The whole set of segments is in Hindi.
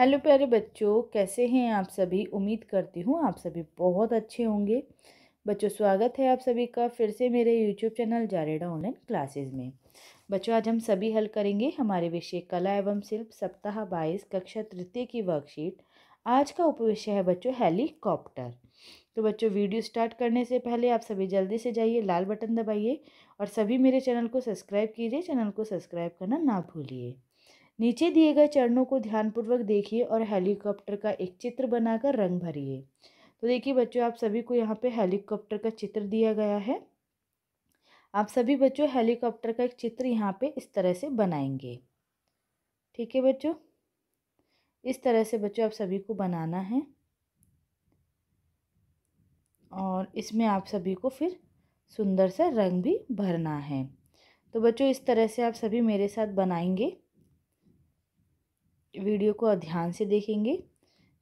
हेलो प्यारे बच्चों कैसे हैं आप सभी उम्मीद करती हूँ आप सभी बहुत अच्छे होंगे बच्चों स्वागत है आप सभी का फिर से मेरे यूट्यूब चैनल जारेडा ऑनलाइन क्लासेस में बच्चों आज हम सभी हल करेंगे हमारे विषय कला एवं शिल्प सप्ताह बाईस कक्षा तृतीय की वर्कशीट आज का उपविषय है बच्चों हेलीकॉप्टर तो बच्चों वीडियो स्टार्ट करने से पहले आप सभी जल्दी से जाइए लाल बटन दबाइए और सभी मेरे चैनल को सब्सक्राइब कीजिए चैनल को सब्सक्राइब करना ना भूलिए नीचे दिए गए चरणों को ध्यानपूर्वक देखिए और हेलीकॉप्टर का एक चित्र बनाकर रंग भरिए तो देखिए बच्चों आप सभी को यहाँ पे हेलीकॉप्टर का चित्र दिया गया है आप सभी बच्चों हेलीकॉप्टर का एक चित्र यहाँ पे इस तरह से बनाएंगे ठीक है बच्चों इस तरह से बच्चों आप सभी को बनाना है और इसमें आप सभी को फिर सुंदर सा रंग भी भरना है तो बच्चों इस तरह से आप सभी मेरे साथ बनाएंगे वीडियो को ध्यान से देखेंगे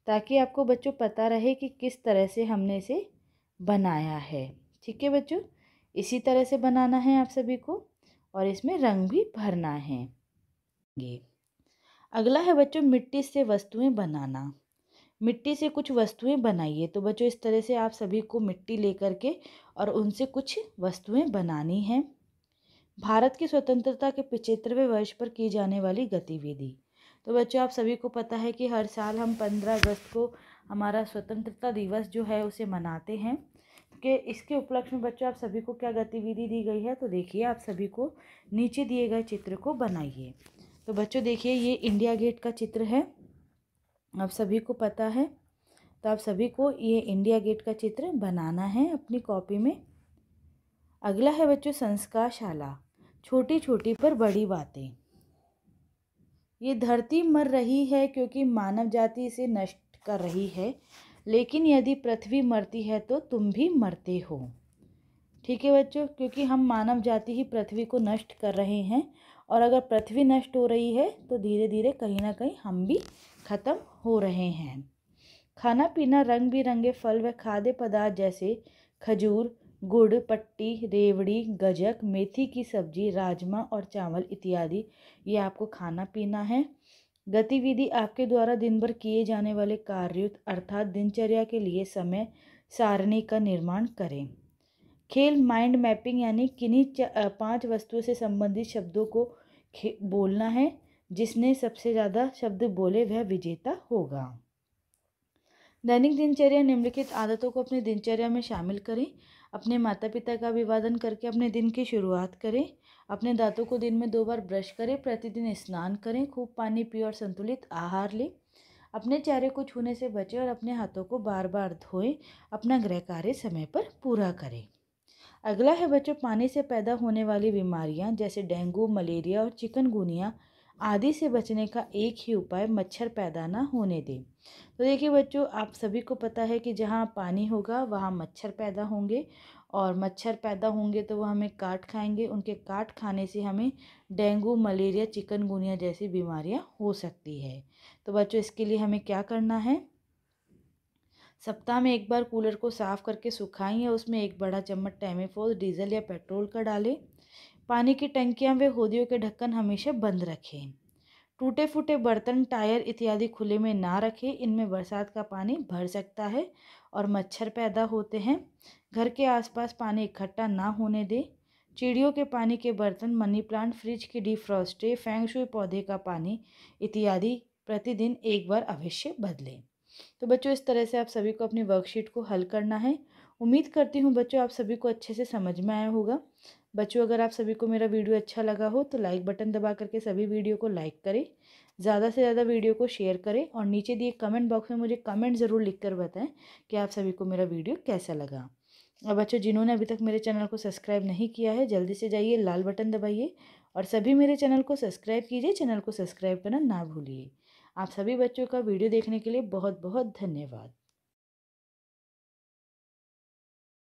ताकि आपको बच्चों पता रहे कि किस तरह से हमने इसे बनाया है ठीक है बच्चों इसी तरह से बनाना है आप सभी को और इसमें रंग भी भरना है ये अगला है बच्चों मिट्टी से वस्तुएं बनाना मिट्टी से कुछ वस्तुएं बनाइए तो बच्चों इस तरह से आप सभी को मिट्टी लेकर के और उनसे कुछ वस्तुएं बनानी हैं भारत की स्वतंत्रता के पिछहत्तरवें वर्ष पर की जाने वाली गतिविधि तो बच्चों आप सभी को पता है कि हर साल हम पंद्रह अगस्त को हमारा स्वतंत्रता दिवस जो है उसे मनाते हैं कि इसके उपलक्ष्य में बच्चों आप सभी को क्या गतिविधि दी गई है तो देखिए आप सभी को नीचे दिए गए चित्र को बनाइए तो बच्चों देखिए ये इंडिया गेट का चित्र है आप सभी को पता है तो आप सभी को ये इंडिया गेट का चित्र बनाना है अपनी कॉपी में अगला है बच्चों संस्कारशाला छोटी छोटी पर बड़ी बातें ये धरती मर रही है क्योंकि मानव जाति इसे नष्ट कर रही है लेकिन यदि पृथ्वी मरती है तो तुम भी मरते हो ठीक है बच्चों क्योंकि हम मानव जाति ही पृथ्वी को नष्ट कर रहे हैं और अगर पृथ्वी नष्ट हो रही है तो धीरे धीरे कहीं ना कहीं हम भी ख़त्म हो रहे हैं खाना पीना रंग बिरंगे फल व खाद्य पदार्थ जैसे खजूर गुड़ पट्टी रेवड़ी गजक मेथी की सब्जी राजमा और चावल इत्यादि ये आपको खाना पीना है गतिविधि आपके द्वारा दिन भर किए जाने वाले कार्युत अर्थात दिनचर्या के लिए समय सारणी का निर्माण करें खेल माइंड मैपिंग यानी किन्हीं पांच वस्तुओं से संबंधित शब्दों को बोलना है जिसने सबसे ज़्यादा शब्द बोले वह विजेता होगा दैनिक दिनचर्या निम्नलिखित आदतों को अपनी दिनचर्या में शामिल करें अपने माता पिता का अभिवादन करके अपने दिन की शुरुआत करें अपने दांतों को दिन में दो बार ब्रश करें प्रतिदिन स्नान करें खूब पानी पिए और संतुलित आहार लें अपने चेहरे को छूने से बचें और अपने हाथों को बार बार धोएं अपना गृह कार्य समय पर पूरा करें अगला है बच्चों पानी से पैदा होने वाली बीमारियां जैसे डेंगू मलेरिया और चिकनगुनिया आदि से बचने का एक ही उपाय मच्छर पैदा ना होने दें तो देखिए बच्चों आप सभी को पता है कि जहाँ पानी होगा वहाँ मच्छर पैदा होंगे और मच्छर पैदा होंगे तो वह हमें काट खाएंगे उनके काट खाने से हमें डेंगू मलेरिया चिकनगुनिया जैसी बीमारियाँ हो सकती है तो बच्चों इसके लिए हमें क्या करना है सप्ताह में एक बार कूलर को साफ़ करके सुखाएं या उसमें एक बड़ा चम्मच टैमेफोल डीजल या पेट्रोल का डालें पानी की टंकियाँ वे होदियों के ढक्कन हमेशा बंद रखें टूटे फूटे बर्तन टायर इत्यादि खुले में ना रखें इनमें बरसात का पानी भर सकता है और मच्छर पैदा होते हैं घर के आसपास पानी इकट्ठा ना होने दें चिड़ियों के पानी के बर्तन मनी प्लांट फ्रिज की डिफ्रॉस्टे फेंगशुई पौधे का पानी इत्यादि प्रतिदिन एक बार अवश्य बदलें तो बच्चों इस तरह से आप सभी को अपनी वर्कशीट को हल करना है उम्मीद करती हूँ बच्चों आप सभी को अच्छे से समझ में आया होगा बच्चों अगर आप सभी को मेरा वीडियो अच्छा लगा हो तो लाइक बटन दबा करके सभी वीडियो को लाइक करें ज़्यादा से ज़्यादा वीडियो को शेयर करें और नीचे दिए कमेंट बॉक्स में मुझे कमेंट ज़रूर लिख कर बताएँ कि आप सभी को मेरा वीडियो कैसा लगा और बच्चों जिन्होंने अभी तक मेरे चैनल को सब्सक्राइब नहीं किया है जल्दी से जाइए लाल बटन दबाइए और सभी मेरे चैनल को सब्सक्राइब कीजिए चैनल को सब्सक्राइब करना ना भूलिए आप सभी बच्चों का वीडियो देखने के लिए बहुत बहुत धन्यवाद